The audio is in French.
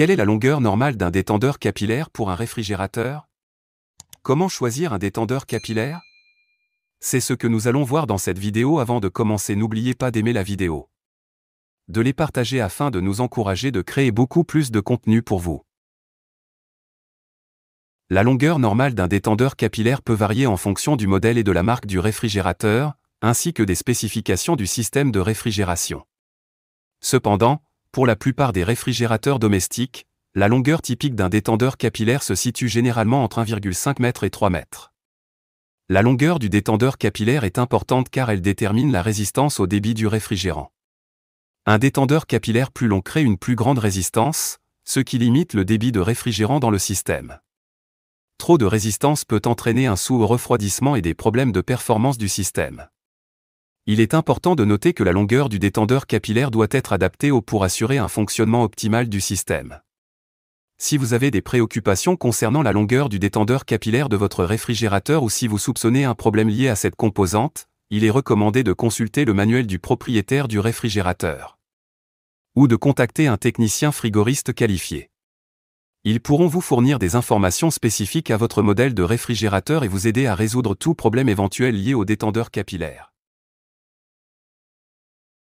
Quelle est la longueur normale d'un détendeur capillaire pour un réfrigérateur Comment choisir un détendeur capillaire C'est ce que nous allons voir dans cette vidéo avant de commencer. N'oubliez pas d'aimer la vidéo. De les partager afin de nous encourager de créer beaucoup plus de contenu pour vous. La longueur normale d'un détendeur capillaire peut varier en fonction du modèle et de la marque du réfrigérateur, ainsi que des spécifications du système de réfrigération. Cependant, pour la plupart des réfrigérateurs domestiques, la longueur typique d'un détendeur capillaire se situe généralement entre 1,5 m et 3 m. La longueur du détendeur capillaire est importante car elle détermine la résistance au débit du réfrigérant. Un détendeur capillaire plus long crée une plus grande résistance, ce qui limite le débit de réfrigérant dans le système. Trop de résistance peut entraîner un sous-refroidissement et des problèmes de performance du système. Il est important de noter que la longueur du détendeur capillaire doit être adaptée au pour assurer un fonctionnement optimal du système. Si vous avez des préoccupations concernant la longueur du détendeur capillaire de votre réfrigérateur ou si vous soupçonnez un problème lié à cette composante, il est recommandé de consulter le manuel du propriétaire du réfrigérateur ou de contacter un technicien frigoriste qualifié. Ils pourront vous fournir des informations spécifiques à votre modèle de réfrigérateur et vous aider à résoudre tout problème éventuel lié au détendeur capillaire.